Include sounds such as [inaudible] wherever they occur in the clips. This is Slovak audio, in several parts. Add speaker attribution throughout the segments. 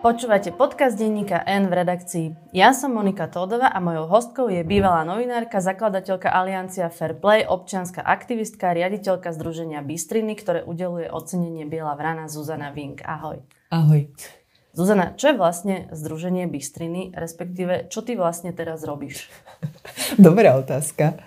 Speaker 1: Počúvate podcast denníka N v redakcii. Ja som Monika Todová a mojou hostkou je bývalá novinárka, zakladateľka Aliancia Fair Play, občianská aktivistka, riaditeľka Združenia Bystriny, ktoré udeluje ocenenie Biela vrana Zuzana Vink. Ahoj. Ahoj. Zuzana, čo je vlastne Združenie Bystriny, respektíve čo ty vlastne teraz
Speaker 2: robíš? [laughs] Dobrá otázka.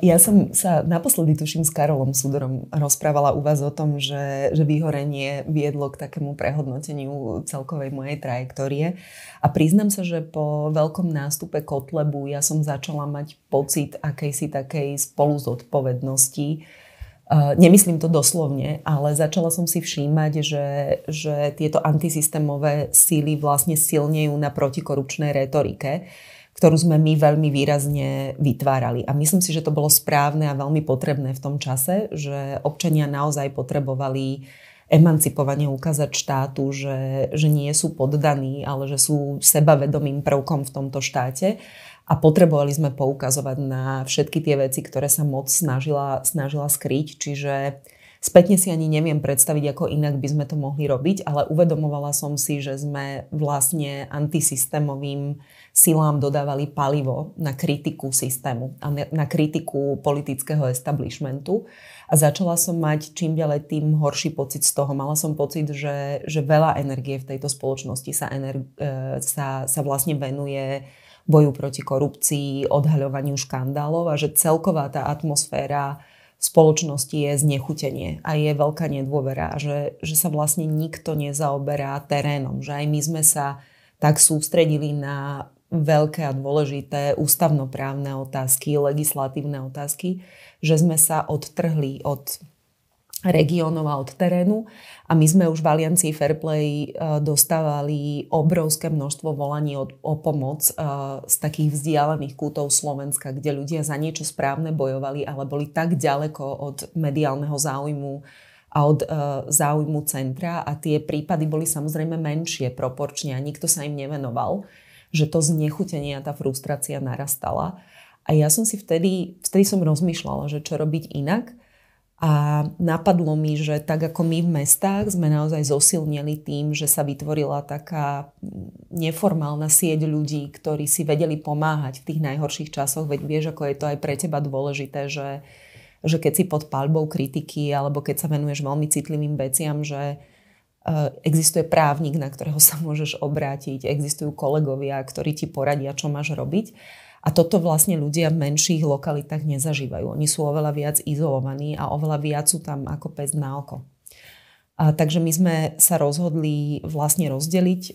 Speaker 2: Ja som sa naposledy, tuším, s Karolom Sudorom rozprávala u vás o tom, že, že vyhorenie viedlo k takému prehodnoteniu celkovej mojej trajektórie. A priznam sa, že po veľkom nástupe Kotlebu ja som začala mať pocit akejsi takej spoluzodpovednosti, Eh, nemyslím to doslovne, ale začala som si všímať, že, že tieto antisystémové síly vlastne silnejú na protikorupčnej retorike, ktorú sme my veľmi výrazne vytvárali. A myslím si, že to bolo správne a veľmi potrebné v tom čase, že občania naozaj potrebovali emancipovanie ukázať štátu, že, že nie sú poddaní, ale že sú sebavedomým prvkom v tomto štáte a potrebovali sme poukazovať na všetky tie veci, ktoré sa moc snažila, snažila skryť, čiže spätne si ani neviem predstaviť, ako inak by sme to mohli robiť, ale uvedomovala som si, že sme vlastne antisystémovým silám dodávali palivo na kritiku systému a na kritiku politického establishmentu a začala som mať čím ďalej tým horší pocit z toho. Mala som pocit, že, že veľa energie v tejto spoločnosti sa, energi- e, sa, sa vlastne venuje boju proti korupcii, odhaľovaniu škandálov a že celková tá atmosféra v spoločnosti je znechutenie a je veľká nedôvera, že, že sa vlastne nikto nezaoberá terénom, že aj my sme sa tak sústredili na veľké a dôležité ústavnoprávne otázky, legislatívne otázky, že sme sa odtrhli od regiónov a od terénu. A my sme už v Aliancii Fairplay e, dostávali obrovské množstvo volaní od, o pomoc e, z takých vzdialených kútov Slovenska, kde ľudia za niečo správne bojovali, ale boli tak ďaleko od mediálneho záujmu a od e, záujmu centra a tie prípady boli samozrejme menšie proporčne a nikto sa im nevenoval, že to znechutenie a tá frustrácia narastala. A ja som si vtedy, vtedy som rozmýšľala, že čo robiť inak – a napadlo mi, že tak ako my v mestách sme naozaj zosilnili tým, že sa vytvorila taká neformálna sieť ľudí, ktorí si vedeli pomáhať v tých najhorších časoch, veď vieš, ako je to aj pre teba dôležité, že, že keď si pod palbou kritiky alebo keď sa venuješ veľmi citlivým veciam, že e, existuje právnik, na ktorého sa [laughs] môžeš obrátiť, existujú kolegovia, ktorí ti poradia, čo máš robiť. A toto vlastne ľudia v menších lokalitách nezažívajú. Oni sú oveľa viac izolovaní a oveľa viac sú tam ako pes na oko. A, takže my sme sa rozhodli vlastne rozdeliť e,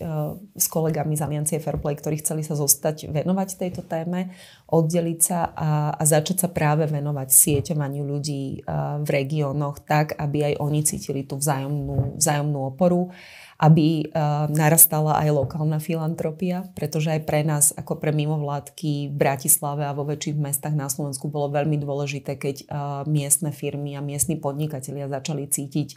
Speaker 2: s kolegami z Aliancie Fairplay, ktorí chceli sa zostať venovať tejto téme, oddeliť sa a, a začať sa práve venovať sieťovaniu ľudí e, v regiónoch tak, aby aj oni cítili tú vzájomnú, vzájomnú oporu aby eh, narastala aj lokálna filantropia, pretože aj pre nás, ako pre mimovládky v Bratislave a vo väčších mestách na Slovensku bolo veľmi dôležité, keď eh, miestne firmy a miestni podnikatelia začali cítiť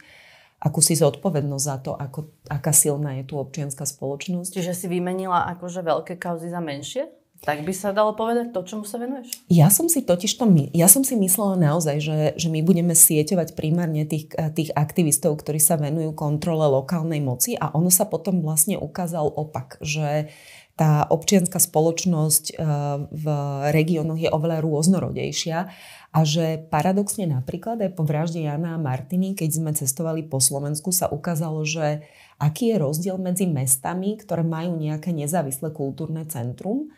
Speaker 2: akúsi zodpovednosť za to, ako, aká silná je tu občianská spoločnosť.
Speaker 1: Čiže si vymenila akože veľké kauzy za menšie? Tak by sa dalo povedať to, čomu sa venuješ?
Speaker 2: Ja som si totiž to, ja som si myslela naozaj, že, že my budeme sieťovať primárne tých, eh, tých aktivistov, ktorí sa venujú kontrole lokálnej moci a ono sa potom vlastne ukázal opak, že tá občianská spoločnosť eh, v regiónoch je oveľa rôznorodejšia a že paradoxne napríklad aj po vražde Jana a Martiny, keď sme cestovali po Slovensku, sa ukázalo, že aký je rozdiel medzi mestami, ktoré majú nejaké nezávislé kultúrne centrum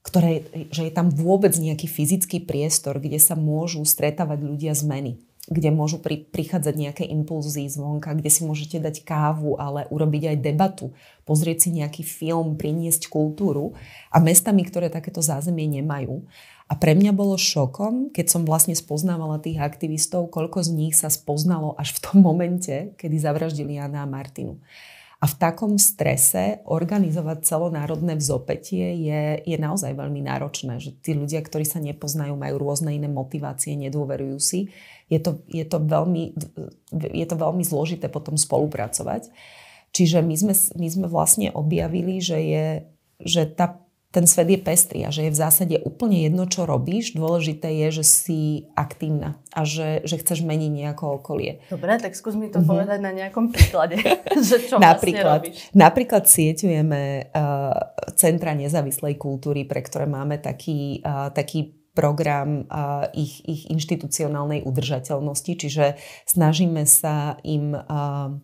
Speaker 2: ktoré, že je tam vôbec nejaký fyzický priestor, kde sa môžu stretávať ľudia zmeny kde môžu pri, prichádzať nejaké impulzy zvonka, kde si môžete dať kávu, ale urobiť aj debatu, pozrieť si nejaký film, priniesť kultúru a mestami, ktoré takéto zázemie nemajú. A pre mňa bolo šokom, keď som vlastne spoznávala tých aktivistov, koľko z nich sa spoznalo až v tom momente, kedy zavraždili Jana a Martinu. A v takom strese organizovať celonárodné vzopetie je, je naozaj veľmi náročné, že tí ľudia, ktorí sa nepoznajú, majú rôzne iné motivácie, nedôverujú si. Je to, je to, veľmi, je to veľmi zložité potom spolupracovať. Čiže my sme, my sme vlastne objavili, že, je, že tá ten svet je pestrý a že je v zásade úplne jedno, čo robíš. Dôležité je, že si aktívna a že, že chceš meniť nejako okolie.
Speaker 1: Dobre, tak skús mi to mm-hmm. povedať na nejakom príklade,
Speaker 2: [laughs] že čo vlastne napríklad, vlastne robíš. Napríklad sieťujeme uh, Centra nezávislej kultúry, pre ktoré máme taký, uh, taký program uh, ich, ich inštitucionálnej udržateľnosti, čiže snažíme sa im... Uh,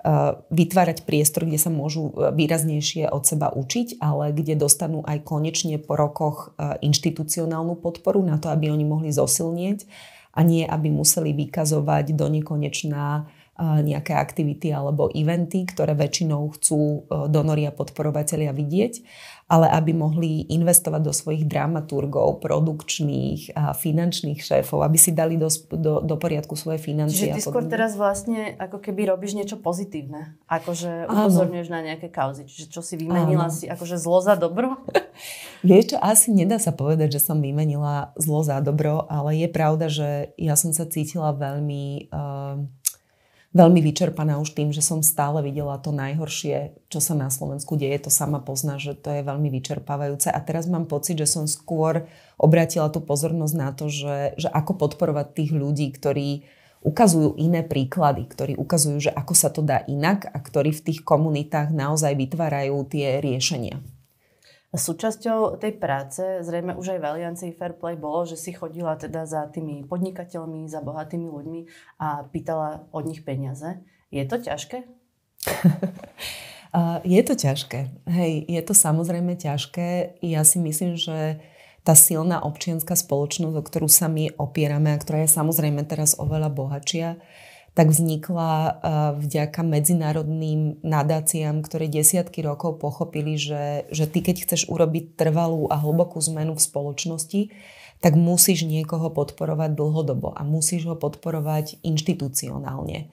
Speaker 2: Eh, vytvárať priestor, kde sa môžu eh, výraznejšie od seba učiť, ale kde dostanú aj konečne po rokoch eh, inštitucionálnu podporu na to, aby oni mohli zosilnieť a nie, aby museli vykazovať do nekonečná nejaké aktivity alebo eventy, ktoré väčšinou chcú e, donori a podporovatelia vidieť, ale aby mohli investovať do svojich dramaturgov, produkčných a finančných šéfov, aby si dali do, do, do poriadku svoje financie. Čiže ty skôr teraz
Speaker 1: vlastne ako keby robíš niečo pozitívne, akože upozorňuješ na nejaké kauzy, čiže čo si vymenila Áno. si akože zlo za dobro? [laughs]
Speaker 2: Vieš čo, asi nedá sa povedať, že som vymenila zlo za dobro, ale je pravda, že ja som sa cítila veľmi... Uh, veľmi vyčerpaná už tým, že som stále videla to najhoršie, čo sa na Slovensku deje. To sama pozná, že to je veľmi vyčerpávajúce. A teraz mám pocit, že som skôr obratila tú pozornosť na to, že, že ako podporovať tých ľudí, ktorí ukazujú iné príklady, ktorí ukazujú, že ako sa to dá inak a ktorí v tých komunitách naozaj vytvárajú tie riešenia.
Speaker 1: Súčasťou tej práce, zrejme už aj v Aliancii Fair Play bolo, že si chodila teda za tými podnikateľmi, za bohatými ľuďmi a pýtala od nich peniaze. Je to ťažké?
Speaker 2: [laughs] je to ťažké. Hej, je to samozrejme ťažké. Ja si myslím, že tá silná občianská spoločnosť, o ktorú sa my opierame a ktorá je samozrejme teraz oveľa bohatšia, tak vznikla eh, vďaka medzinárodným nadáciám, ktoré desiatky rokov pochopili, že, že ty keď chceš urobiť trvalú a hlbokú zmenu v spoločnosti, tak musíš niekoho podporovať dlhodobo a musíš ho podporovať inštitucionálne.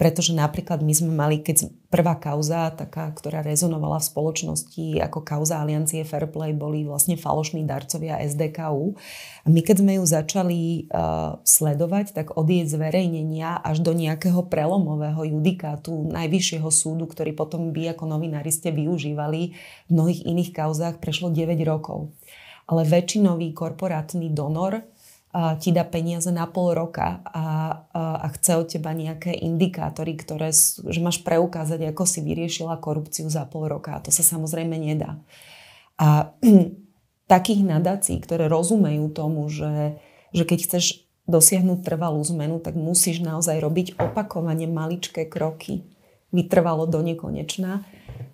Speaker 2: Pretože napríklad my sme mali, keď prvá kauza, taká, ktorá rezonovala v spoločnosti ako kauza Aliancie Fairplay, boli vlastne falošní darcovia SDKU. A my keď sme ju začali uh, sledovať, tak od jej zverejnenia až do nejakého prelomového judikátu Najvyššieho súdu, ktorý potom by ako novinári ste využívali v mnohých iných kauzách, prešlo 9 rokov. Ale väčšinový korporátny donor ti dá peniaze na pol roka a, a, a chce od teba nejaké indikátory, ktoré, že máš preukázať, ako si vyriešila korupciu za pol roka. A to sa samozrejme nedá. A [clears throat] takých nadácií, ktoré rozumejú tomu, že, že keď chceš dosiahnuť trvalú zmenu, tak musíš naozaj robiť opakovane maličké kroky. Vytrvalo do nekonečná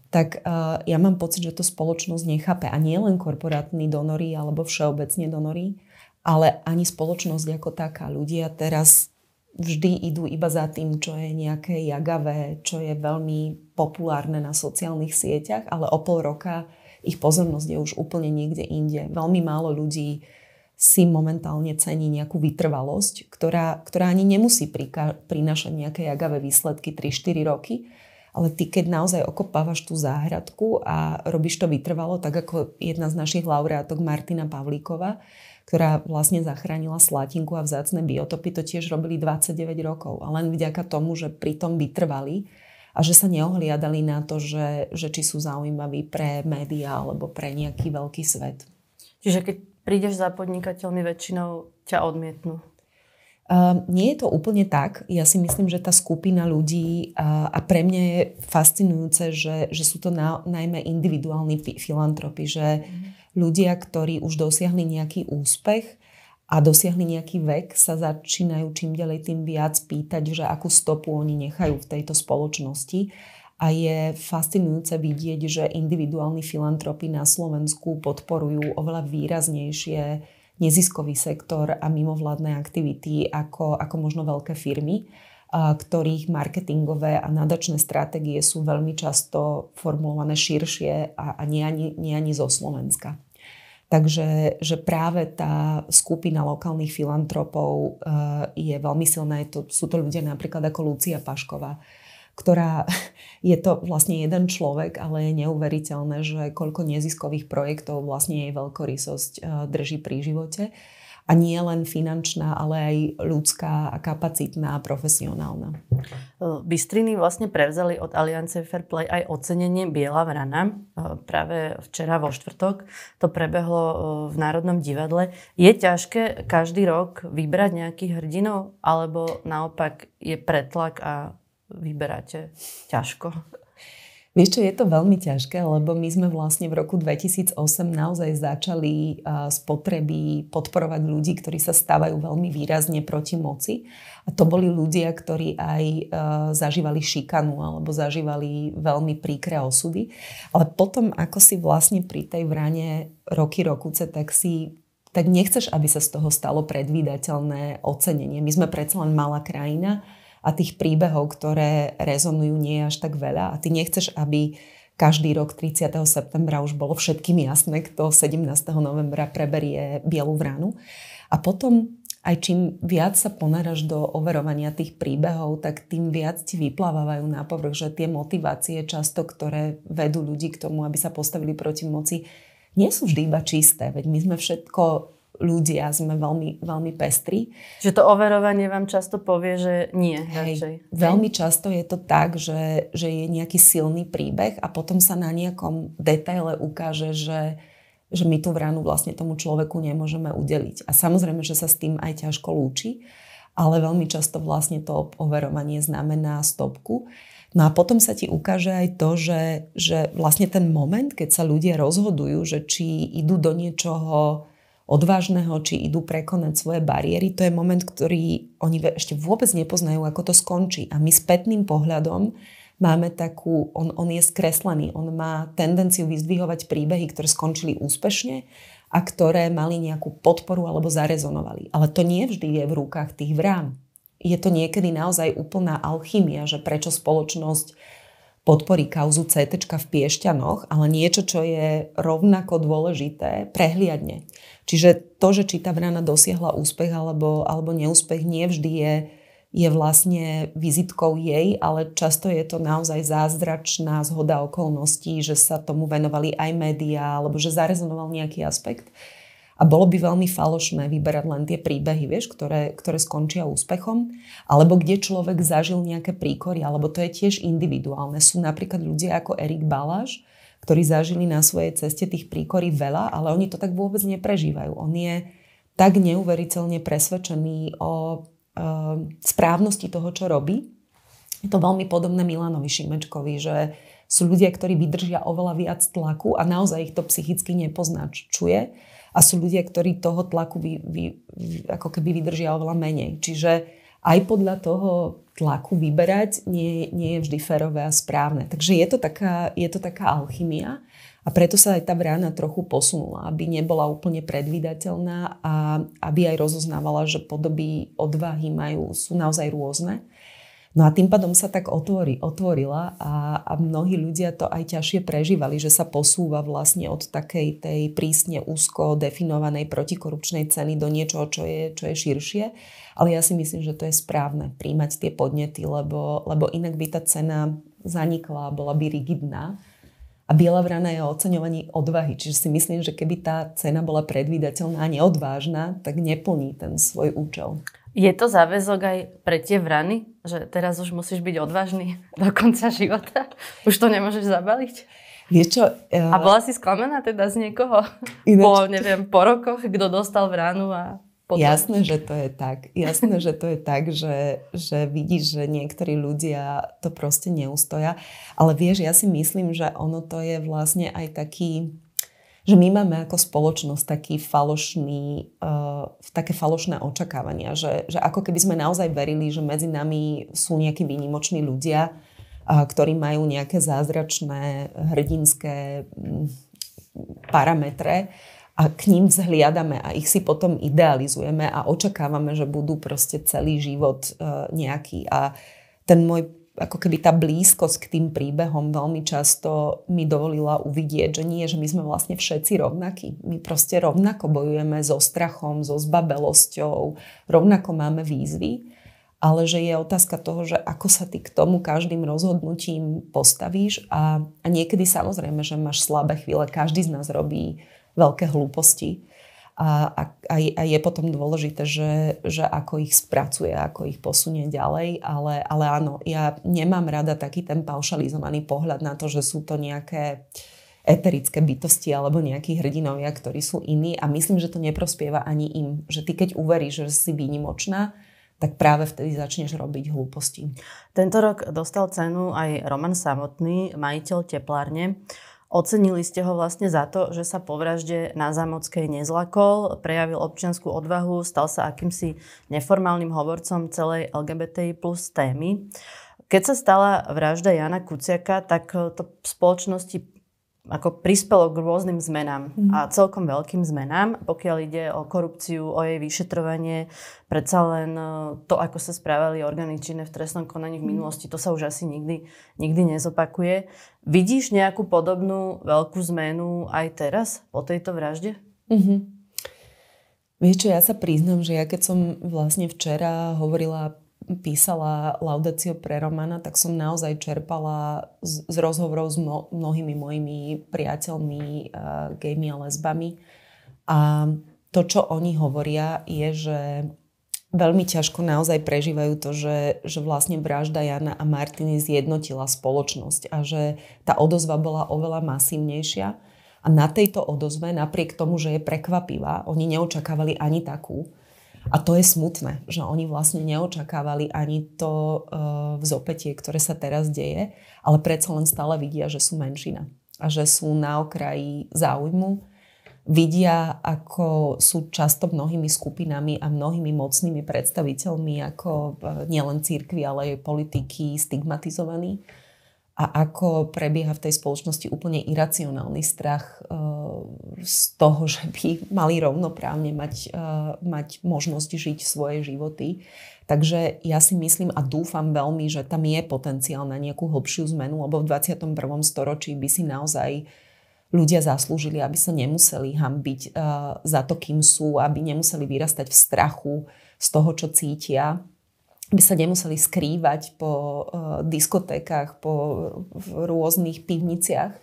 Speaker 2: tak uh, ja mám pocit, že to spoločnosť nechápe. A nie len korporátni donory alebo všeobecne donory, ale ani spoločnosť ako taká. Ľudia teraz vždy idú iba za tým, čo je nejaké jagavé, čo je veľmi populárne na sociálnych sieťach, ale o pol roka ich pozornosť je už úplne niekde inde. Veľmi málo ľudí si momentálne cení nejakú vytrvalosť, ktorá, ktorá ani nemusí prinašať nejaké jagavé výsledky 3-4 roky, ale ty keď naozaj okopávaš tú záhradku a robíš to vytrvalo, tak ako jedna z našich laureátok Martina Pavlíková, ktorá vlastne zachránila slatinku a vzácne biotopy, to tiež robili 29 rokov. A len vďaka tomu, že pri tom vytrvali a že sa neohliadali na to, že, že či sú zaujímaví pre médiá alebo pre nejaký veľký svet. Čiže keď prídeš za podnikateľmi, väčšinou ťa odmietnú. Ehm, nie je to úplne tak. Ja si myslím, že tá skupina ľudí a, a pre mňa je fascinujúce, že, že sú to na, najmä individuálni filantropi, že mm. ľudia, ktorí už dosiahli nejaký úspech a dosiahli nejaký vek, sa začínajú čím ďalej tým viac pýtať, že akú stopu oni nechajú v tejto spoločnosti. A je fascinujúce vidieť, že individuálni filantropi na Slovensku podporujú oveľa výraznejšie neziskový sektor a mimovládne aktivity ako, ako možno veľké firmy, ktorých marketingové a nadačné stratégie sú veľmi často formulované širšie a, a nie, ani, nie ani zo Slovenska. Takže že práve tá skupina lokálnych filantropov e, je veľmi silná. Je to, sú to ľudia napríklad ako Lucia Pašková, ktorá [laughs] je to vlastne jeden človek, ale je neuveriteľné, že koľko neziskových projektov vlastne jej veľkorysosť eh, drží pri živote. A nie len finančná, ale aj ľudská a kapacitná a profesionálna.
Speaker 1: Eh, Bystriny vlastne prevzali od Aliance Fair Play aj ocenenie Biela vrana. Eh, Práve včera vo štvrtok to prebehlo v Národnom divadle. Je ťažké každý rok vybrať nejakých hrdinov, alebo naopak je pretlak a vyberáte ťažko?
Speaker 2: Vieš čo, je to veľmi ťažké, lebo my sme vlastne v roku 2008 naozaj začali z potreby podporovať ľudí, ktorí sa stávajú veľmi výrazne proti moci. A to boli ľudia, ktorí aj zažívali šikanu alebo zažívali veľmi príkre osudy. Ale potom, ako si vlastne pri tej vrane roky rokuce, tak si tak nechceš, aby sa z toho stalo predvídateľné ocenenie. My sme predsa len malá krajina a tých príbehov, ktoré rezonujú, nie je až tak veľa a ty nechceš, aby každý rok 30. septembra už bolo všetkým jasné, kto 17. novembra preberie bielu vranu. A potom aj čím viac sa ponaraš do overovania tých príbehov, tak tým viac ti vyplávajú na povrch, že tie motivácie často, ktoré vedú ľudí k tomu, aby sa postavili proti moci, nie sú vždy iba čisté. Veď my sme všetko ľudia sme veľmi, veľmi pestri. Že to overovanie vám často povie, že nie. Hej, veľmi často je to tak, že, že je nejaký silný príbeh a potom sa na nejakom detaile ukáže, že, že my tú vranu vlastne tomu človeku nemôžeme udeliť. A samozrejme, že sa s tým aj ťažko lúči, ale veľmi často vlastne to overovanie znamená stopku. No a potom sa ti ukáže aj to, že, že vlastne ten moment, keď sa ľudia rozhodujú, že či idú do niečoho odvážneho, či idú prekonať svoje bariéry, to je moment, ktorý oni ešte vôbec nepoznajú, ako to skončí. A my spätným pohľadom máme takú, on, on je skreslený, on má tendenciu vyzdvihovať príbehy, ktoré skončili úspešne a ktoré mali nejakú podporu alebo zarezonovali. Ale to nie vždy je v rukách tých vrám. Je to niekedy naozaj úplná alchymia, že prečo spoločnosť podporí kauzu CT v Piešťanoch, ale niečo, čo je rovnako dôležité, prehliadne. Čiže to, že či tá vrana dosiahla úspech alebo, alebo neúspech, nie vždy je, je vlastne vizitkou jej, ale často je to naozaj zázračná zhoda okolností, že sa tomu venovali aj médiá, alebo že zarezonoval nejaký aspekt. A bolo by veľmi falošné vyberať len tie príbehy, vieš, ktoré, ktoré skončia úspechom, alebo kde človek zažil nejaké príkory, alebo to je tiež individuálne. Sú napríklad ľudia ako Erik Baláš, ktorí zažili na svojej ceste tých príkorí veľa, ale oni to tak vôbec neprežívajú. On je tak neuveriteľne presvedčený o e, správnosti toho, čo robí. Je to veľmi podobné Milanovi Šimečkovi, že sú ľudia, ktorí vydržia oveľa viac tlaku a naozaj ich to psychicky nepoznačuje a sú ľudia, ktorí toho tlaku vy, vy, vy, ako keby vydržia oveľa menej. Čiže aj podľa toho tlaku vyberať nie, nie je vždy férové a správne. Takže je to taká, je to taká alchymia a preto sa aj tá brána trochu posunula, aby nebola úplne predvídateľná a aby aj rozoznávala, že podoby odvahy majú, sú naozaj rôzne No a tým pádom sa tak otvorí, otvorila a, a mnohí ľudia to aj ťažšie prežívali, že sa posúva vlastne od takej tej prísne úzko definovanej protikorupčnej ceny do niečoho, čo je, čo je širšie. Ale ja si myslím, že to je správne príjmať tie podnety, lebo, lebo inak by tá cena zanikla, bola by rigidná. A biela vrana je o oceňovaní odvahy. Čiže si myslím, že keby tá cena bola predvídateľná a neodvážna, tak neplní ten svoj účel.
Speaker 1: Je to záväzok aj pre tie vrany? Že teraz už musíš byť odvážny [laughs] do konca života? Už to nemôžeš zabaliť?
Speaker 2: Vieš čo, uh... A bola si
Speaker 1: sklamená teda z niekoho? Ináč... Po, neviem, po rokoch, kto dostal vranu a
Speaker 2: potom. Jasné, že to je tak. Jasné, že to je tak, že, že vidíš, že niektorí ľudia to proste neustoja. Ale vieš, ja si myslím, že ono to je vlastne aj taký že my máme ako spoločnosť taký falošný, uh, také falošné očakávania, že, že ako keby sme naozaj verili, že medzi nami sú nejakí výnimoční ľudia, uh, ktorí majú nejaké zázračné hrdinské um, parametre a k ním vzhliadame a ich si potom idealizujeme a očakávame, že budú proste celý život uh, nejaký. A ten môj ako keby tá blízkosť k tým príbehom veľmi často mi dovolila uvidieť, že nie, že my sme vlastne všetci rovnakí. My proste rovnako bojujeme so strachom, so zbabelosťou, rovnako máme výzvy, ale že je otázka toho, že ako sa ty k tomu každým rozhodnutím postavíš a, a niekedy samozrejme, že máš slabé chvíle, každý z nás robí veľké hlúposti a, a, a je potom dôležité, že, že ako ich spracuje, ako ich posunie ďalej, ale, ale áno, ja nemám rada taký ten paušalizovaný pohľad na to, že sú to nejaké eterické bytosti alebo nejakí hrdinovia, ktorí sú iní a myslím, že to neprospieva ani im. Že ty keď uveríš, že si výnimočná, tak práve vtedy začneš robiť hlúposti. Tento rok dostal cenu aj Roman Samotný, majiteľ
Speaker 1: teplárne. Ocenili ste ho vlastne za to, že sa po vražde na Zamockej nezlakol, prejavil občianskú odvahu, stal sa akýmsi neformálnym hovorcom celej LGBTI plus témy. Keď sa stala vražda Jana Kuciaka, tak to v spoločnosti ako prispelo k rôznym zmenám mm. a celkom veľkým zmenám, pokiaľ ide o korupciu, o jej vyšetrovanie, predsa len e, to, ako sa správali orgány činné v trestnom konaní v mhm. minulosti, to sa už asi nikdy, nikdy nezopakuje. Vidíš nejakú podobnú veľkú zmenu aj teraz po tejto vražde?
Speaker 2: Mm-hmm. Vieš čo, ja sa priznam, že ja keď som vlastne včera hovorila písala Laudatio pre Romana, tak som naozaj čerpala z, z rozhovorov s mo, mnohými mojimi priateľmi, uh, gejmi a lesbami. A to, čo oni hovoria, je, že veľmi ťažko naozaj prežívajú to, že, že vlastne vražda Jana a Martiny zjednotila spoločnosť a že tá odozva bola oveľa masívnejšia. A na tejto odozve, napriek tomu, že je prekvapivá, oni neočakávali ani takú, a to je smutné, že oni vlastne neočakávali ani to eh, vzopetie, ktoré sa teraz deje, ale predsa len stále vidia, že sú menšina a že sú na okraji záujmu. Vidia, ako sú často mnohými skupinami a mnohými mocnými predstaviteľmi ako eh, nielen církvy, ale aj politiky stigmatizovaní a ako prebieha v tej spoločnosti úplne iracionálny strach eh, z toho, že by mali rovnoprávne mať, eh, mať možnosť žiť svoje životy. Takže ja si myslím a dúfam veľmi, že tam je potenciál na nejakú hlbšiu zmenu, lebo v 21. storočí by si naozaj ľudia zaslúžili, aby sa nemuseli hambiť eh, za to, kým sú, aby nemuseli vyrastať v strachu z toho, čo cítia by sa nemuseli skrývať po eh, diskotékach, po v rôznych pivniciach,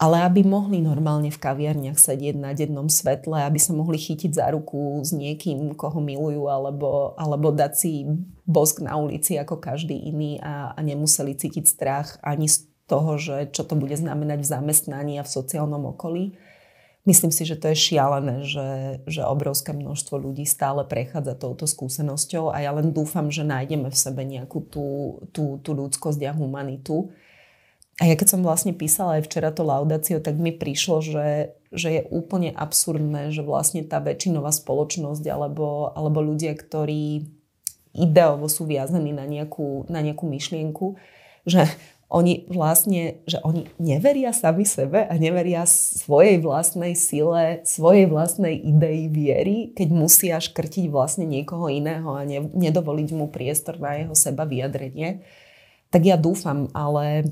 Speaker 2: ale aby mohli normálne v kaviarniach sedieť na dennom svetle, aby sa mohli chytiť za ruku s niekým, koho milujú, alebo, alebo dať si bosk na ulici ako každý iný a, a nemuseli cítiť strach ani z toho, že čo to bude znamenať v zamestnaní a v sociálnom okolí. Myslím si, že to je šialené, že, že obrovské množstvo ľudí stále prechádza touto skúsenosťou a ja len dúfam, že nájdeme v sebe nejakú tú, tú, tú ľudskosť a humanitu. A ja keď som vlastne písala aj včera to laudácio, tak mi prišlo, že, že je úplne absurdné, že vlastne tá väčšinová spoločnosť alebo, alebo ľudia, ktorí ideovo sú viazaní na nejakú, na nejakú myšlienku, že oni vlastne, že oni neveria sami sebe a neveria svojej vlastnej sile, svojej vlastnej idei viery, keď musia škrtiť vlastne niekoho iného a ne, nedovoliť mu priestor na jeho seba vyjadrenie. Tak ja dúfam, ale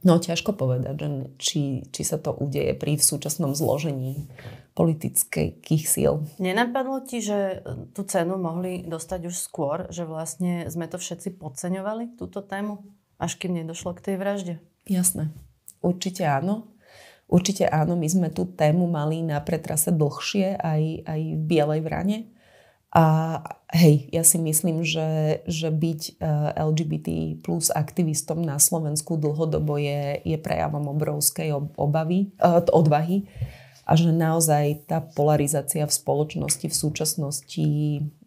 Speaker 2: No ťažko povedať, že či, či sa to udeje pri v súčasnom zložení politických síl.
Speaker 1: Nenapadlo ti, že tú cenu mohli dostať už skôr, že vlastne sme to všetci podceňovali, túto tému? až kým nedošlo k tej vražde.
Speaker 2: Jasné. Určite áno. Určite áno, my sme tú tému mali na pretrase dlhšie aj, aj v Bielej vrane. A hej, ja si myslím, že, že byť eh, LGBT plus aktivistom na Slovensku dlhodobo je, je prejavom obrovskej obavy, eh, odvahy a že naozaj tá polarizácia v spoločnosti v súčasnosti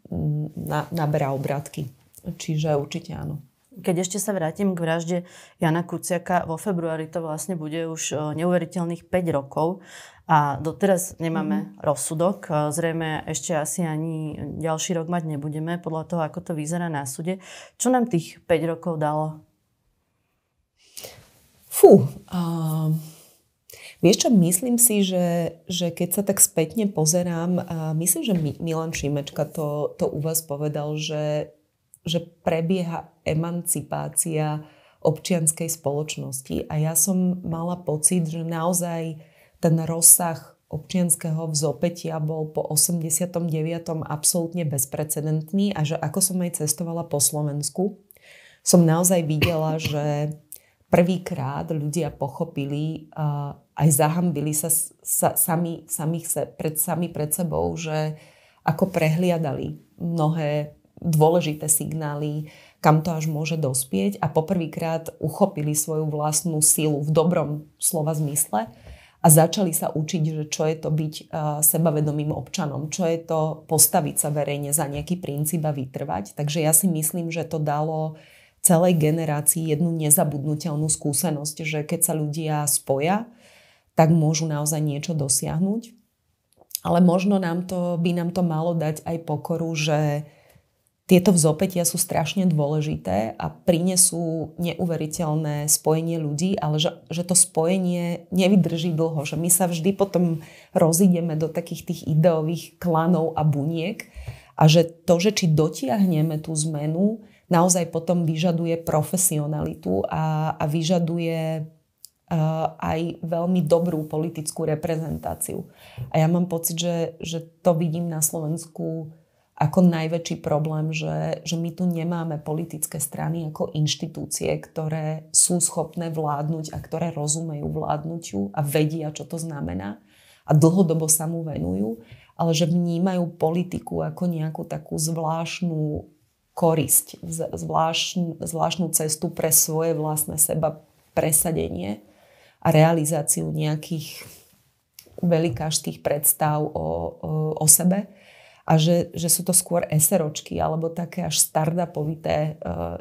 Speaker 2: mm, na, naberá obratky. Čiže určite áno. Keď ešte sa vrátim k vražde Jana Kuciaka, vo februári to
Speaker 1: vlastne bude už e, neuveriteľných 5 rokov a doteraz nemáme mm. rozsudok. E, zrejme ešte asi ani ďalší rok mať nebudeme podľa toho, ako to vyzerá na súde.
Speaker 2: Čo nám tých 5 rokov dalo? Fú, uh, vieš čo, myslím si, že, že keď sa tak spätne pozerám, uh, myslím, že Milan Šimečka to, to u vás povedal, že že prebieha emancipácia občianskej spoločnosti. A ja som mala pocit, že naozaj ten rozsah občianského vzopetia bol po 89. absolútne bezprecedentný a že ako som aj cestovala po Slovensku, som naozaj videla, že prvýkrát ľudia pochopili a aj zahambili sa, sa sami, samých se, pred, sami pred sebou, že ako prehliadali mnohé dôležité signály, kam to až môže dospieť a poprvýkrát uchopili svoju vlastnú silu v dobrom slova zmysle a začali sa učiť, že čo je to byť eh, sebavedomým občanom, čo je to postaviť sa verejne za nejaký princíp a vytrvať. Takže ja si myslím, že to dalo celej generácii jednu nezabudnutelnú skúsenosť, že keď sa ľudia spoja, tak môžu naozaj niečo dosiahnuť. Ale možno nám to, by nám to malo dať aj pokoru, že tieto vzopetia sú strašne dôležité a prinesú neuveriteľné spojenie ľudí, ale že, že to spojenie nevydrží dlho, že my sa vždy potom rozídeme do takých tých ideových klanov a buniek a že to, že či dotiahneme tú zmenu, naozaj potom vyžaduje profesionalitu a, a vyžaduje e, aj veľmi dobrú politickú reprezentáciu. A ja mám pocit, že, že to vidím na Slovensku ako najväčší problém, že, že my tu nemáme politické strany ako inštitúcie, ktoré sú schopné vládnuť a ktoré rozumejú vládnutiu a vedia, čo to znamená a dlhodobo sa mu venujú, ale že vnímajú politiku ako nejakú takú zvláštnu korisť, zvláštnu, zvláštnu cestu pre svoje vlastné seba presadenie a realizáciu nejakých velikážských predstav o, o, o sebe a že, že sú to skôr SROčky alebo také až startupovité e,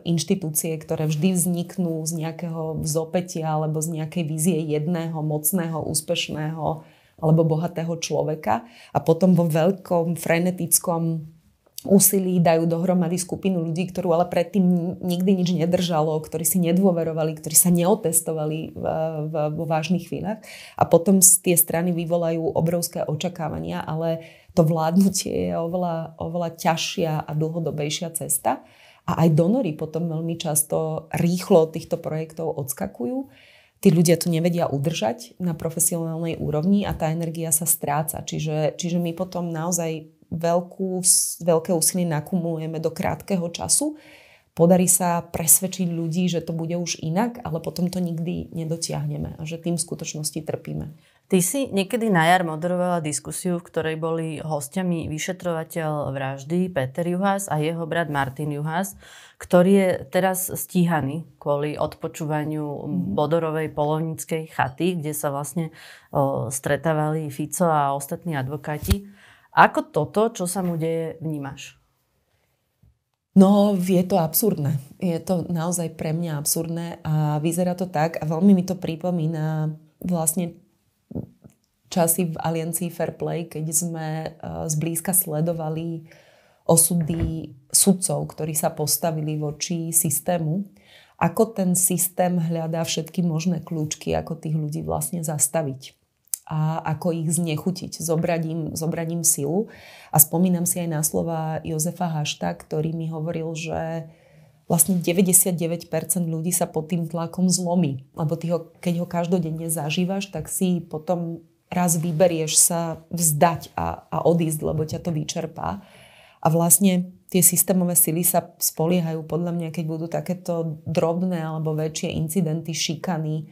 Speaker 2: eh, inštitúcie, ktoré vždy vzniknú z nejakého vzopetia alebo z nejakej vízie jedného mocného, úspešného alebo bohatého človeka a potom vo veľkom frenetickom úsilí dajú dohromady skupinu ľudí, ktorú ale predtým nikdy nič nedržalo, ktorí si nedôverovali, ktorí sa neotestovali vo vážnych chvíľach. A potom tie strany vyvolajú obrovské očakávania, ale to vládnutie je oveľa, oveľa ťažšia a dlhodobejšia cesta. A aj donory potom veľmi často rýchlo od týchto projektov odskakujú tí ľudia to nevedia udržať na profesionálnej úrovni a tá energia sa stráca. Čiže, čiže my potom naozaj veľkú, veľké úsiny nakumulujeme do krátkeho času, podarí sa presvedčiť ľudí, že to bude už inak, ale potom to nikdy nedotiahneme a že tým v skutočnosti trpíme.
Speaker 1: Ty si niekedy na jar moderovala diskusiu, v ktorej boli hostiami vyšetrovateľ vraždy Peter Juhas a jeho brat Martin Juhas, ktorý je teraz stíhaný kvôli odpočúvaniu mhm. Bodorovej polovníckej chaty, kde sa vlastne o, stretávali Fico a ostatní advokáti. Ako toto, čo sa mu deje, vnímaš?
Speaker 2: No, je to absurdné. Je to naozaj pre mňa absurdné a vyzerá to tak a veľmi mi to pripomína vlastne časy v aliancii Fair Play, keď sme e, zblízka sledovali osudy sudcov, ktorí sa postavili voči systému. Ako ten systém hľadá všetky možné kľúčky, ako tých ľudí vlastne zastaviť a ako ich znechutiť, zobrať im, zobrať im silu. A spomínam si aj na slova Jozefa Hašta, ktorý mi hovoril, že vlastne 99% ľudí sa pod tým tlakom zlomí. Lebo ty ho, keď ho každodenne zažívaš, tak si potom raz vyberieš sa vzdať a, a odísť, lebo ťa to vyčerpá. A vlastne tie systémové sily sa spoliehajú podľa mňa, keď budú takéto drobné alebo väčšie incidenty, šikany,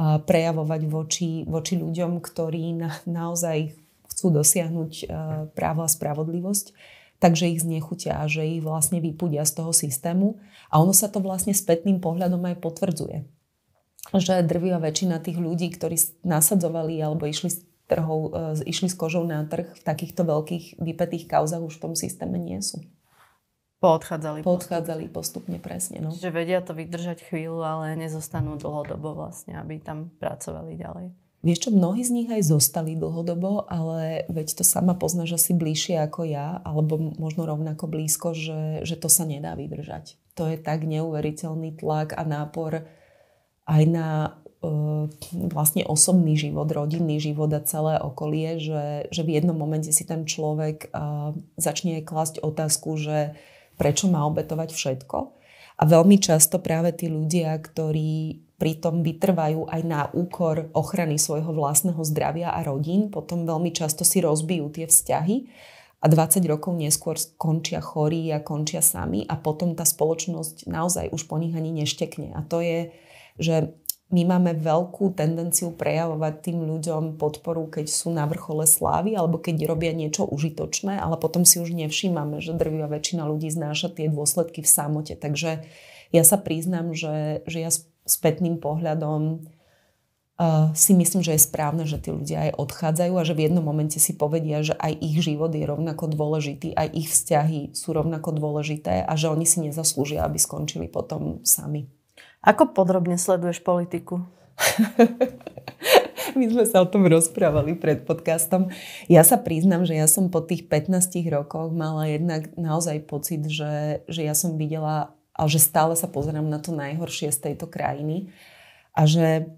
Speaker 2: prejavovať voči, voči ľuďom, ktorí na, naozaj chcú dosiahnuť e, právo a spravodlivosť, takže ich znechutia a že ich vlastne vypudia z toho systému. A ono sa to vlastne spätným pohľadom aj potvrdzuje. Že drvia väčšina tých ľudí, ktorí nasadzovali alebo išli e, z, trhou, išli s kožou na trh v takýchto veľkých vypetých kauzach už v tom systéme nie sú. Poodchádzali. Poodchádzali postupne, postupne presne. No. Čiže
Speaker 1: vedia to vydržať chvíľu, ale nezostanú dlhodobo vlastne, aby tam pracovali ďalej.
Speaker 2: Vieš čo, mnohí z nich aj zostali dlhodobo, ale veď to sama poznáš asi bližšie ako ja, alebo možno rovnako blízko, že, že to sa nedá vydržať. To je tak neuveriteľný tlak a nápor aj na e, vlastne osobný život, rodinný život a celé okolie, že, že v jednom momente si ten človek e, začne klásť otázku, že prečo má obetovať všetko. A veľmi často práve tí ľudia, ktorí pritom vytrvajú aj na úkor ochrany svojho vlastného zdravia a rodín, potom veľmi často si rozbijú tie vzťahy a 20 rokov neskôr končia chorí a končia sami a potom tá spoločnosť naozaj už po nich ani neštekne. A to je, že my máme veľkú tendenciu prejavovať tým ľuďom podporu, keď sú na vrchole slávy alebo keď robia niečo užitočné, ale potom si už nevšímame, že drvivá väčšina ľudí znáša tie dôsledky v samote. Takže ja sa priznám, že, že ja spätným pohľadom uh, si myslím, že je správne, že tí ľudia aj odchádzajú a že v jednom momente si povedia, že aj ich život je rovnako dôležitý, aj ich vzťahy sú rovnako dôležité a že oni si nezaslúžia, aby skončili potom sami.
Speaker 1: Ako podrobne sleduješ politiku?
Speaker 2: [laughs] My sme sa o tom rozprávali pred podcastom. Ja sa priznam, že ja som po tých 15 rokoch mala jednak naozaj pocit, že, že ja som videla a že stále sa pozerám na to najhoršie z tejto krajiny a že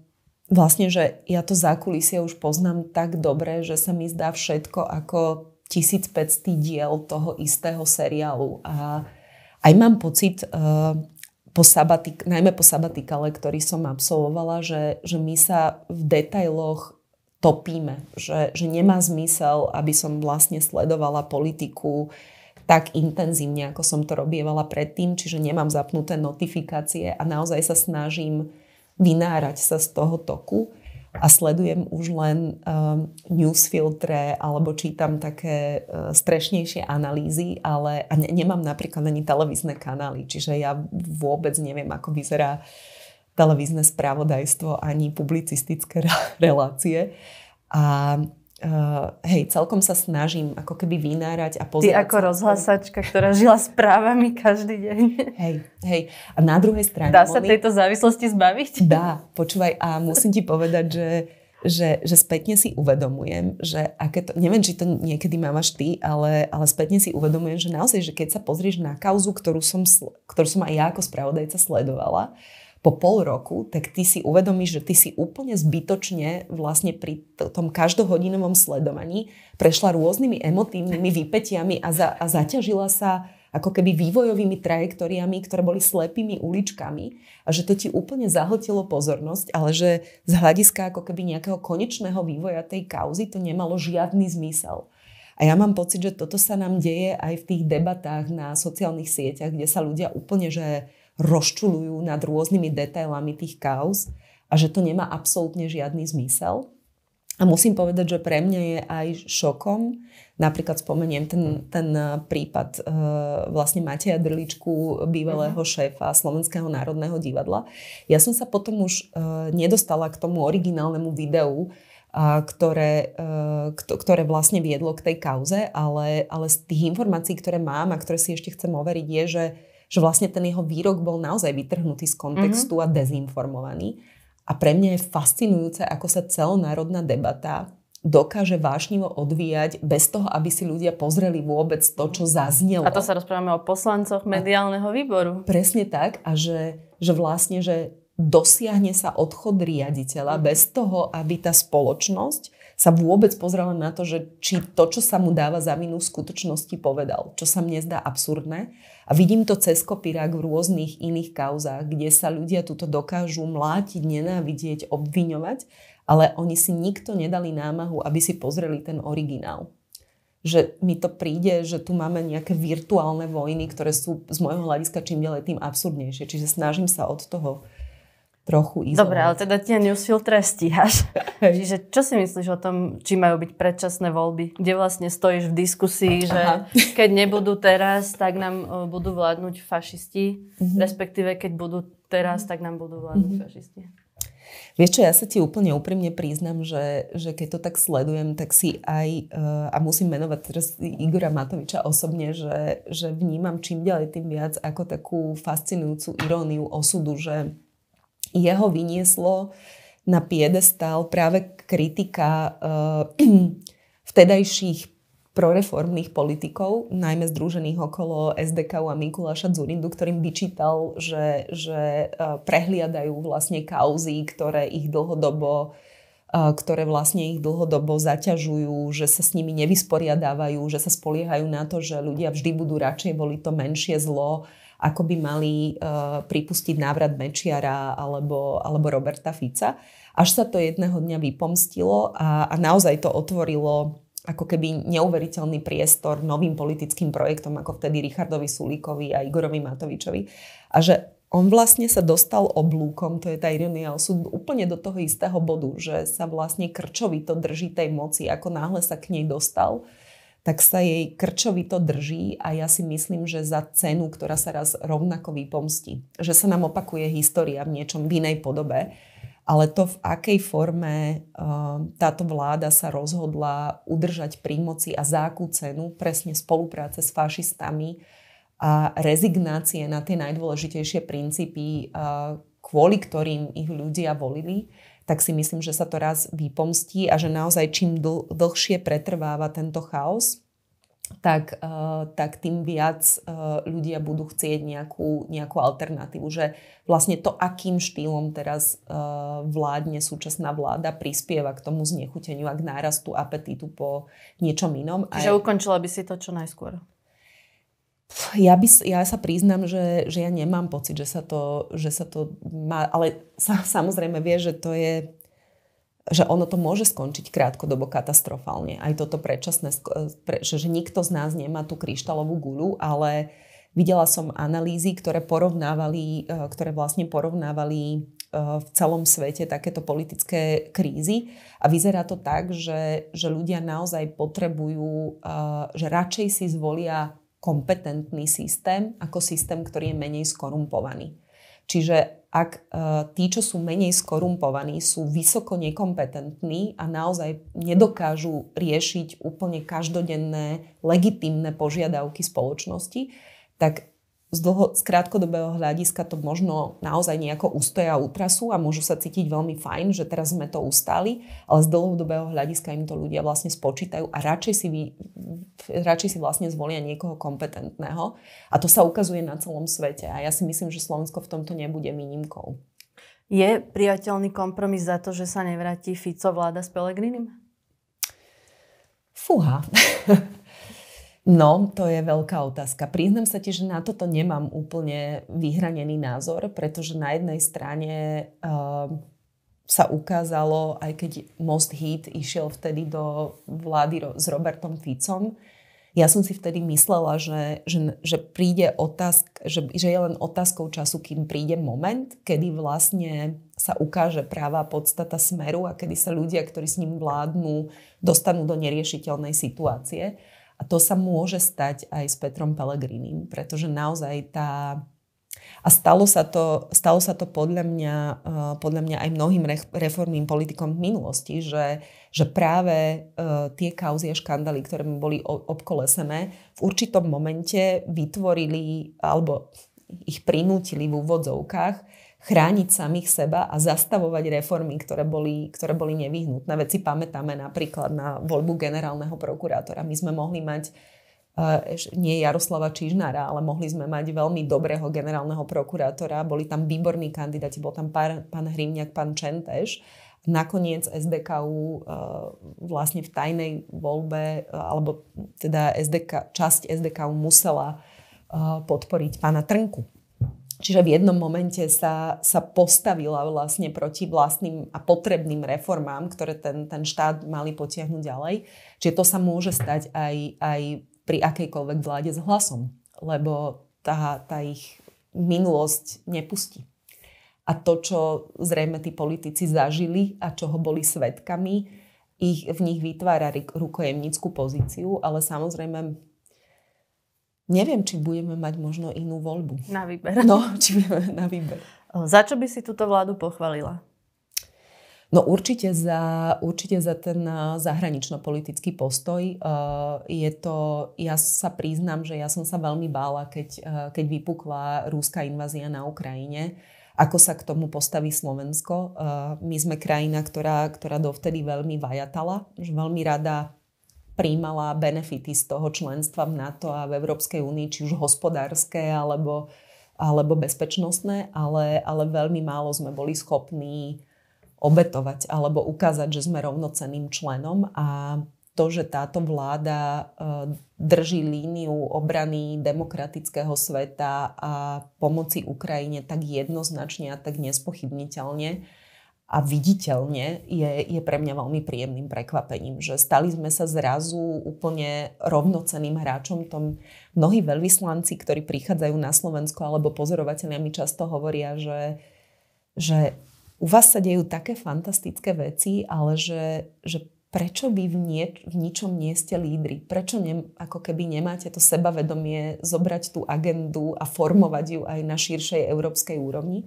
Speaker 2: vlastne, že ja to zákulisie už poznám tak dobre, že sa mi zdá všetko ako 1500 diel toho istého seriálu a aj mám pocit, eh, po sabatik, najmä po sabatikale, ktorý som absolvovala, že, že my sa v detailoch topíme, že, že nemá zmysel, aby som vlastne sledovala politiku tak intenzívne, ako som to robievala predtým, čiže nemám zapnuté notifikácie a naozaj sa snažím vynárať sa z toho toku a sledujem už len um, ehm, newsfiltre alebo čítam také uh, eh, strešnejšie analýzy, ale a ne, nemám napríklad ani televízne kanály, čiže ja vôbec neviem, ako vyzerá televízne správodajstvo ani publicistické [laughs] relácie. A uh, hej, celkom sa snažím ako keby vynárať a pozerať. Ty ako sa rozhlasačka, ktorá žila správami každý deň. Hej, hej. A na druhej strane... Dá sa Moni, tejto závislosti zbaviť? Dá, počúvaj, a musím ti povedať, že že, že spätne si uvedomujem, že aké to, neviem, či to niekedy mávaš ty, ale, ale spätne si uvedomujem, že naozaj, že keď sa pozrieš na kauzu, ktorú som, ktorú som aj ja ako spravodajca sledovala, po pol roku, tak ty si uvedomíš, že ty si úplne zbytočne vlastne pri tom každohodinovom sledovaní prešla rôznymi emotívnymi vypetiami a, za, a zaťažila sa ako keby vývojovými trajektóriami, ktoré boli slepými uličkami a že to ti úplne zahltilo pozornosť, ale že z hľadiska ako keby nejakého konečného vývoja tej kauzy to nemalo žiadny zmysel. A ja mám pocit, že toto sa nám deje aj v tých debatách na sociálnych sieťach, kde sa ľudia úplne že rozčulujú nad rôznymi detailami tých kauz a že to nemá absolútne žiadny zmysel. A musím povedať, že pre mňa je aj šokom, napríklad spomeniem ten, ten prípad e, vlastne Mateja Drličku, bývalého mhm. šéfa Slovenského národného divadla. Ja som sa potom už e, nedostala k tomu originálnemu videu, a ktoré, e, ktoré vlastne viedlo k tej kauze, ale, ale z tých informácií, ktoré mám a ktoré si ešte chcem overiť, je, že že vlastne ten jeho výrok bol naozaj vytrhnutý z kontextu mm-hmm. a dezinformovaný. A pre mňa je fascinujúce, ako sa celonárodná debata dokáže vášnivo odvíjať bez toho, aby si ľudia pozreli vôbec to, čo zaznelo. A to sa rozprávame o poslancoch mediálneho výboru. A presne tak a že, že vlastne, že dosiahne sa odchod riaditeľa mhm. bez toho, aby tá spoločnosť sa vôbec pozrela na to, že či to, čo sa mu dáva za minú v skutočnosti povedal, čo sa mne zdá absurdné. A vidím to cez kopírak v rôznych iných kauzách, kde sa ľudia tuto dokážu mlátiť, nenávidieť, obviňovať, ale oni si nikto nedali námahu, aby si pozreli ten originál. Že mi to príde, že tu máme nejaké virtuálne vojny, ktoré sú z môjho hľadiska čím ďalej tým absurdnejšie. Čiže snažím sa od toho trochu izolovať. Dobre, ale teda tie newsfiltre
Speaker 1: stíhaš. [laughs] Čiže čo si myslíš o tom, či majú byť predčasné voľby? Kde vlastne stojíš
Speaker 2: v diskusii, že [laughs]
Speaker 1: keď nebudú teraz, tak nám e, budú vládnuť fašisti, mm-hmm. respektíve keď budú teraz, tak nám budú vládnuť mm-hmm. fašisti.
Speaker 2: Vieš čo, ja sa ti úplne úprimne priznam, že, že keď to tak sledujem, tak si aj, e, a musím menovať teraz Igora Matoviča osobne, že, že vnímam čím ďalej tým viac ako takú fascinujúcu iróniu osudu, že jeho vynieslo na piedestal práve kritika uh, [clears throat] vtedajších proreformných politikov, najmä združených okolo SDK a Mikuláša Zurindu, ktorým vyčítal, že, že uh, prehliadajú vlastne kauzy, ktoré ich dlhodobo eh, ktoré vlastne ich dlhodobo zaťažujú, že sa s nimi nevysporiadávajú, že sa spoliehajú na to, že ľudia vždy budú radšej voliť to menšie zlo, ako by mali uh, pripustiť návrat Mečiara alebo, alebo Roberta Fica. Až sa to jedného dňa vypomstilo a, a naozaj to otvorilo ako keby neuveriteľný priestor novým politickým projektom, ako vtedy Richardovi Sulíkovi a Igorovi Matovičovi. A že on vlastne sa dostal oblúkom, to je tá ironia osudu, úplne do toho istého bodu, že sa vlastne krčovito drží tej moci, ako náhle sa k nej dostal tak sa jej krčovito drží a ja si myslím, že za cenu, ktorá sa raz rovnako vypomstí. Že sa nám opakuje história v niečom v inej podobe, ale to, v akej forme eh, táto vláda sa rozhodla udržať pri moci a za akú cenu presne spolupráce s fašistami a rezignácie na tie najdôležitejšie princípy, eh, kvôli ktorým ich ľudia volili, tak si myslím, že sa to raz vypomstí a že naozaj čím dl- dlhšie pretrváva tento chaos, tak, eh, tak tým viac eh, ľudia budú chcieť nejakú, nejakú alternatívu. Že vlastne to, akým štýlom teraz eh, vládne súčasná vláda, prispieva k tomu znechuteniu a k nárastu apetítu po niečom inom. Že aj... ukončila by si to čo najskôr. Ja, by, ja sa priznam, že, že ja nemám pocit, že sa to, že sa to má, ale sa, samozrejme vie, že to je že ono to môže skončiť krátkodobo katastrofálne. Aj toto predčasné, že, že nikto z nás nemá tú kryštálovú guľu, ale videla som analýzy, ktoré porovnávali, e, ktoré vlastne porovnávali e, v celom svete takéto politické krízy a vyzerá to tak, že, že ľudia naozaj potrebujú, e, že radšej si zvolia kompetentný systém ako systém, ktorý je menej skorumpovaný. Čiže ak e, tí, čo sú menej skorumpovaní, sú vysoko nekompetentní a naozaj nedokážu riešiť úplne každodenné legitimné požiadavky spoločnosti, tak z, dlho, z krátkodobého hľadiska to možno naozaj nejako ustoja útrasu a môžu sa cítiť veľmi fajn, že teraz sme to ustali, ale z dlhodobého hľadiska im to ľudia vlastne spočítajú a radšej si, vy, radšej si vlastne zvolia niekoho kompetentného. A to sa ukazuje na celom svete a ja si myslím, že Slovensko v tomto nebude výnimkou.
Speaker 1: Je priateľný kompromis za to, že sa nevráti Fico vláda s Pelegrinim?
Speaker 2: Fúha. [laughs] No, to je veľká otázka. Priznam sa ti, že na toto nemám úplne vyhranený názor, pretože na jednej strane uh, sa ukázalo, aj keď Most Heat išiel vtedy do vlády ro- s Robertom Ficom, ja som si vtedy myslela, že, že, že príde otázk, že, že je len otázkou času, kým príde moment, kedy vlastne sa ukáže práva podstata smeru a kedy sa ľudia, ktorí s ním vládnu, dostanú do neriešiteľnej situácie. A to sa môže stať aj s Petrom Pellegrinim, pretože naozaj tá... A stalo sa to, stalo sa to podľa, mňa, eh, podľa mňa aj mnohým reformným politikom v minulosti, že, že práve eh, tie kauzy a škandály, ktoré mi boli obkolesené, v určitom momente vytvorili alebo ich prinútili v úvodzovkách chrániť samých seba a zastavovať reformy, ktoré boli, ktoré boli nevyhnutné. Veci pamätáme napríklad na voľbu generálneho prokurátora. My sme mohli mať eh, nie Jaroslava Čižnára, ale mohli sme mať veľmi dobrého generálneho prokurátora. Boli tam výborní kandidáti, bol tam pár, pán Hrimňák, pán Čenteš. Nakoniec SDKU eh, vlastne v tajnej voľbe, eh, alebo teda SDK, časť SDKU musela podporiť pána Trnku Čiže v jednom momente sa, sa postavila vlastne proti vlastným a potrebným reformám, ktoré ten, ten štát mali potiahnuť ďalej. Čiže to sa môže stať aj, aj pri akejkoľvek vláde s hlasom, lebo tá, tá ich minulosť nepustí. A to, čo zrejme tí politici zažili a čoho boli svetkami, ich, v nich vytvára rukojemnickú pozíciu, ale samozrejme neviem, či budeme mať možno inú voľbu. Na výber. No, či budeme na výber. Za čo by si túto vládu pochvalila? No určite za, určite za ten eh, zahranično-politický postoj. Eh, je to, ja sa priznám, že ja som sa veľmi bála, keď, eh, keď vypukla rúská invázia na Ukrajine ako sa k tomu postaví Slovensko. My sme krajina, ktorá, ktorá dovtedy veľmi vajatala, že veľmi rada príjmala benefity z toho členstva v NATO a v Európskej únii, či už hospodárske alebo, alebo bezpečnostné, ale, ale veľmi málo sme boli schopní obetovať alebo ukázať, že sme rovnocenným členom a to, že táto vláda e, drží líniu obrany demokratického sveta a pomoci Ukrajine tak jednoznačne a tak nespochybniteľne, a viditeľne je, je pre mňa veľmi príjemným prekvapením, že stali sme sa zrazu úplne rovnoceným hráčom. Tom mnohí veľvyslanci, ktorí prichádzajú na Slovensko alebo pozorovateľia mi často hovoria, že, že u vás sa dejú také fantastické veci, ale že, že prečo vy v, nie, v ničom nie ste lídry? Prečo ne, ako keby nemáte to sebavedomie zobrať tú agendu a formovať ju aj na širšej európskej úrovni?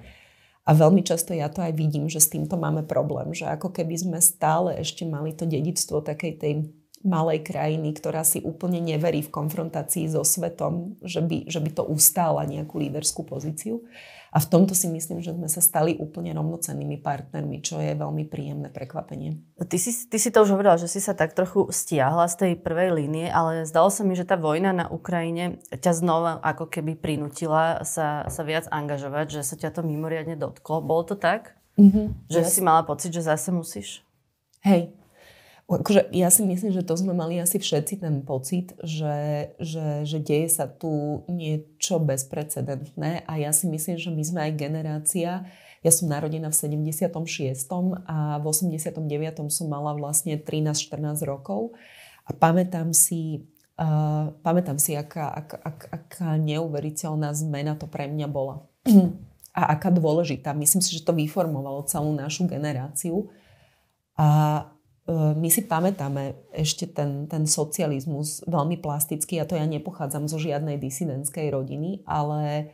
Speaker 2: A veľmi často ja to aj vidím, že s týmto máme problém, že ako keby sme stále ešte mali to dedictvo takej tej malej krajiny, ktorá si úplne neverí v konfrontácii so svetom, že by, že by to ustála nejakú líderskú pozíciu. A v tomto si myslím, že sme sa stali úplne rovnocennými partnermi, čo je veľmi príjemné prekvapenie. No ty si, ty si to už hovorila, že si sa tak trochu stiahla z tej prvej línie, ale
Speaker 1: zdalo sa mi, že tá vojna na Ukrajine ťa znova ako keby prinútila sa, sa viac angažovať, že sa ťa to mimoriadne dotklo. Bolo to tak?
Speaker 2: Mm-hmm. Že yes. si
Speaker 1: mala pocit, že zase musíš?
Speaker 2: Hej, Akože ja si myslím, že to sme mali asi všetci ten pocit, že, že, že deje sa tu niečo bezprecedentné a ja si myslím, že my sme aj generácia, ja som narodená v 76. a v 89. som mala vlastne 13-14 rokov a pamätám si, uh, pamätám si aká, ak, ak, aká neuveriteľná zmena to pre mňa bola. a aká dôležitá. Myslím si, že to vyformovalo celú našu generáciu. A E, my si pamätáme ešte ten, ten socializmus veľmi plastický a to ja nepochádzam zo žiadnej disidentskej rodiny, ale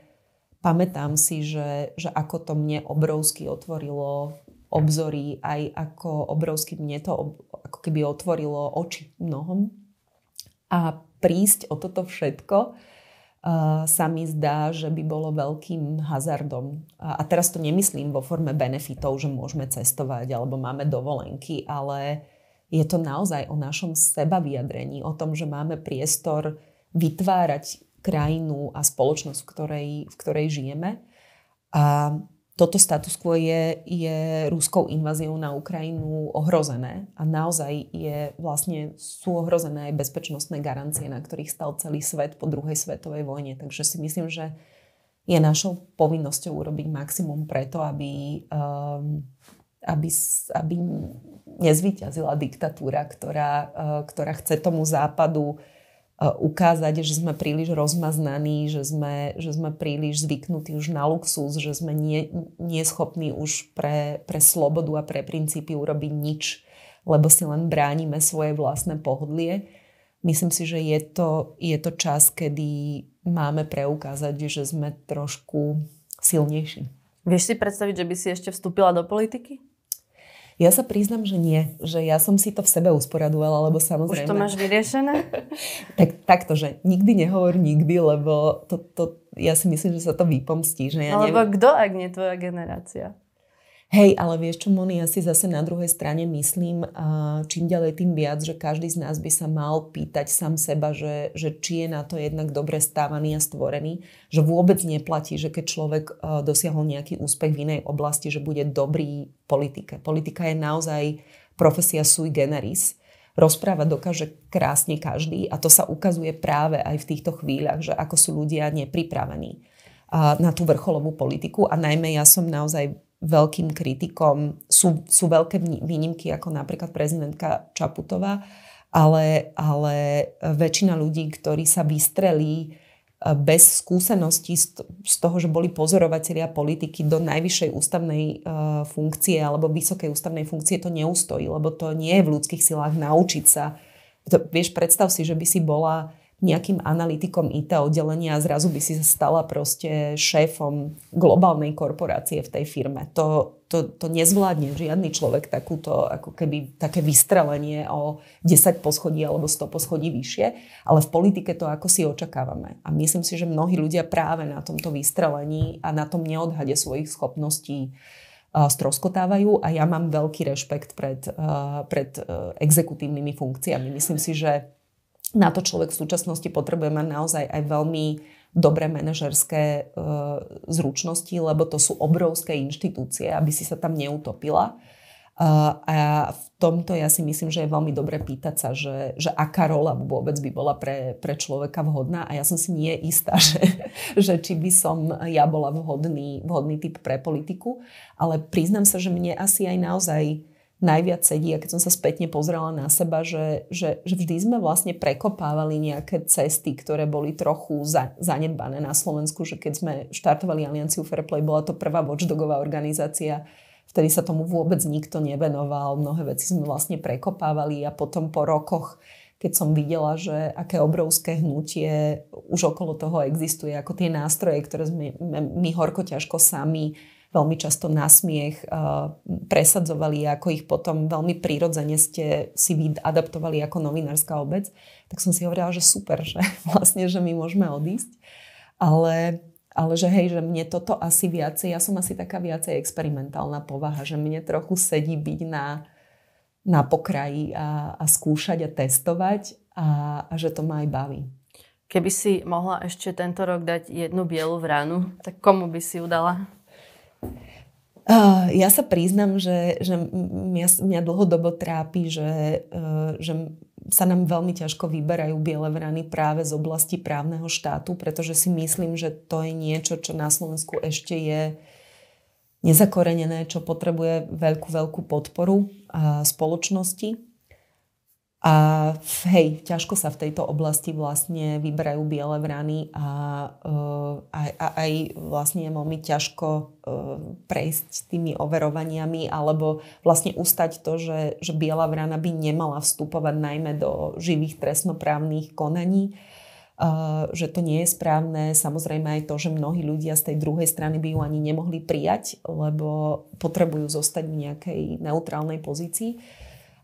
Speaker 2: pamätám si, že, že ako to mne obrovsky otvorilo obzory, aj ako obrovsky mne to ob, ako keby otvorilo oči mnohom. A prísť o toto všetko, sa mi zdá, že by bolo veľkým hazardom. A teraz to nemyslím vo forme benefitov, že môžeme cestovať alebo máme dovolenky, ale je to naozaj o našom vyjadrení, o tom, že máme priestor vytvárať krajinu a spoločnosť, v ktorej, v ktorej žijeme. A toto status quo je, je ruskou inváziou na Ukrajinu ohrozené a naozaj je, vlastne sú ohrozené aj bezpečnostné garancie, na ktorých stal celý svet po druhej svetovej vojne. Takže si myslím, že je našou povinnosťou urobiť maximum preto, aby, um, aby, aby nezvyťazila diktatúra, ktorá, uh, ktorá chce tomu západu uh, Eh, ukázať, že sme príliš rozmaznaní, že sme, že sme príliš zvyknutí už na luxus, že sme nie, neschopní už pre, pre slobodu a pre princípy urobiť nič, lebo si len bránime svoje vlastné pohodlie. Myslím si, že je to, je to čas, kedy máme preukázať, že sme trošku silnejší.
Speaker 1: Vieš si predstaviť, že by si ešte vstúpila do politiky?
Speaker 2: Ja sa priznam, že nie. Že ja som si to v sebe usporadovala, lebo samozrejme... Už to máš
Speaker 1: vyriešené? [laughs]
Speaker 2: tak, takto, že nikdy nehovor nikdy, lebo to, to, ja si myslím, že sa to vypomstí. Že ja Alebo no,
Speaker 1: neviem... kto, ak nie tvoja generácia?
Speaker 2: Hej, ale vieš čo, Moni, ja si zase na druhej strane myslím, čím ďalej tým viac, že každý z nás by sa mal pýtať sám seba, že, že či je na to jednak dobre stávaný a stvorený, že vôbec neplatí, že keď človek e, dosiahol nejaký úspech v inej oblasti, že bude dobrý politike. Politika je naozaj profesia sui generis. Rozpráva dokáže krásne každý a to sa ukazuje práve aj v týchto chvíľach, že ako sú ľudia nepripravení na tú vrcholovú politiku a najmä ja som naozaj veľkým kritikom. Sú, sú veľké výnimky, ako napríklad prezidentka Čaputová, ale, ale väčšina ľudí, ktorí sa vystrelí e, bez skúseností z toho, že boli pozorovatelia politiky do najvyššej ústavnej e, funkcie alebo vysokej ústavnej funkcie, to neustojí, lebo to nie je v ľudských silách naučiť sa. To, vieš, predstav si, že by si bola nejakým analytikom IT oddelenia a zrazu by si sa stala proste šéfom globálnej korporácie v tej firme. To, to, to nezvládne žiadny človek takúto, ako keby také vystrelenie o 10 poschodí alebo 100 poschodí vyššie, ale v politike to ako si očakávame. A myslím si, že mnohí ľudia práve na tomto vystrelení a na tom neodhade svojich schopností stroskotávajú a ja mám veľký rešpekt pred, pred e, exekutívnymi funkciami. Myslím si, že na to človek v súčasnosti potrebuje mať naozaj aj veľmi dobré manažerské e, zručnosti, lebo to sú obrovské inštitúcie, aby si sa tam neutopila. E, a v tomto ja si myslím, že je veľmi dobre pýtať sa, že, že aká rola vôbec by bola pre, pre človeka vhodná. A ja som si nie istá, [laughs] že, že či by som ja bola vhodný, vhodný typ pre politiku. Ale priznam sa, že mne asi aj naozaj najviac sedí. A keď som sa spätne pozrela na seba, že, že, že vždy sme vlastne prekopávali nejaké cesty, ktoré boli trochu za, zanedbané na Slovensku, že keď sme štartovali Alianciu Fairplay, bola to prvá watchdogová organizácia, vtedy sa tomu vôbec nikto nevenoval, mnohé veci sme vlastne prekopávali a potom po rokoch keď som videla, že aké obrovské hnutie už okolo toho existuje, ako tie nástroje, ktoré sme my horko ťažko sami veľmi často násmiech eh, presadzovali ako ich potom veľmi prirodzene ste si adaptovali ako novinárska obec, tak som si hovorila, že super, že [laughs] vlastne, že my môžeme odísť. Ale ale že hej, že mne toto asi viacej, ja som asi taká viacej experimentálna povaha, že mne trochu sedí byť na, na pokraji a, a skúšať a testovať a, a že to ma aj
Speaker 1: baví. Keby si mohla ešte tento rok dať jednu bielu vranu, tak komu by si
Speaker 2: udala? Uh, ja sa priznam, že, že mňa, mňa dlhodobo trápi, že, uh, že sa nám veľmi ťažko vyberajú biele vrany práve z oblasti právneho štátu, pretože si myslím, že to je niečo, čo na Slovensku ešte je nezakorenené, čo potrebuje veľkú, veľkú podporu uh, spoločnosti. A hej, ťažko sa v tejto oblasti vlastne vyberajú biele vrany a, e, a, a aj vlastne je veľmi ťažko e, prejsť tými overovaniami alebo vlastne ustať to, že, že biela vrana by nemala vstupovať najmä do živých trestnoprávnych konaní. Uh, že to nie je správne. Samozrejme aj to, že mnohí ľudia z tej druhej strany by ju ani nemohli prijať, lebo potrebujú zostať v nejakej neutrálnej pozícii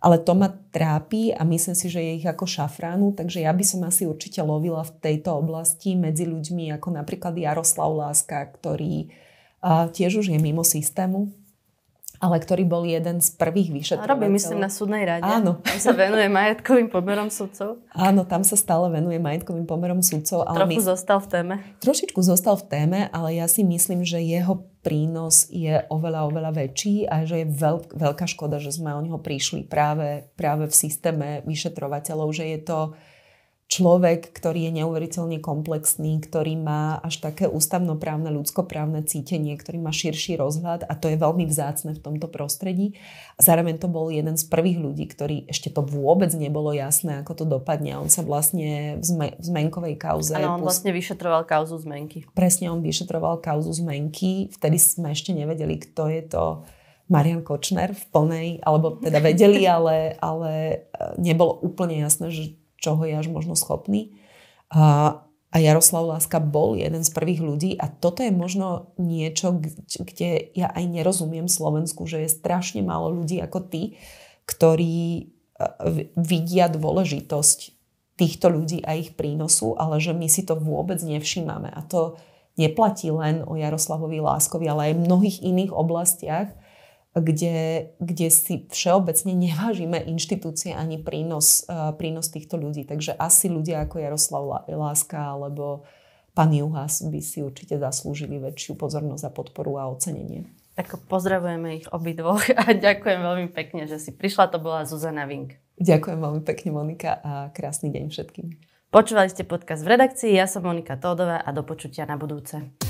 Speaker 2: ale to ma trápi a myslím si, že je ich ako šafránu, takže ja by som asi určite lovila v tejto oblasti medzi ľuďmi ako napríklad Jaroslav Láska, ktorý a, tiež už je mimo systému, ale ktorý bol jeden z prvých vyšetrovateľov. Robí, myslím, na
Speaker 1: súdnej rade. Áno. Tam sa venuje majetkovým pomerom sudcov.
Speaker 2: Áno, tam sa stále venuje majetkovým pomerom sudcov. Ale Trochu my... zostal v téme. Trošičku zostal v téme, ale ja si myslím, že jeho prínos je oveľa, oveľa väčší a že je veľk, veľká škoda, že sme o neho prišli práve, práve v systéme vyšetrovateľov, že je to uh, človek, ktorý je neuveriteľne komplexný, ktorý má až také ústavnoprávne, ľudskoprávne cítenie, ktorý má širší rozhľad a to je veľmi vzácne v tomto prostredí. A zároveň to bol jeden z prvých ľudí, ktorý ešte to vôbec nebolo jasné, ako to dopadne. on sa vlastne v, zme- v zmenkovej kauze... Áno, on pust... vlastne
Speaker 1: vyšetroval kauzu zmenky.
Speaker 2: Presne, on vyšetroval kauzu zmenky. Vtedy sme ešte nevedeli, kto je to... Marian Kočner v plnej, alebo teda vedeli, [laughs] ale, ale e, nebolo úplne jasné, že čoho je až možno schopný. A, a Jaroslav Láska bol jeden z prvých ľudí a toto je možno niečo, kde ja aj nerozumiem Slovensku, že je strašne málo ľudí ako ty, ktorí vidia dôležitosť týchto ľudí a ich prínosu, ale že my si to vôbec nevšímame. A to neplatí len o Jaroslavovi Láskovi, ale aj v mnohých iných oblastiach, kde, kde si všeobecne nevážime inštitúcie ani prínos, e, prínos týchto ľudí. Takže asi ľudia ako Jaroslav Láska alebo pán Juhas by si určite zaslúžili väčšiu pozornosť a podporu a ocenenie.
Speaker 1: Tak pozdravujeme ich obidvoch a ďakujem veľmi pekne, že si
Speaker 2: prišla. To bola Zuzana Vink. Ďakujem veľmi pekne, Monika, a krásny deň všetkým. Počúvali
Speaker 1: ste podcast v redakcii, ja som Monika Tódová a do počutia na budúce.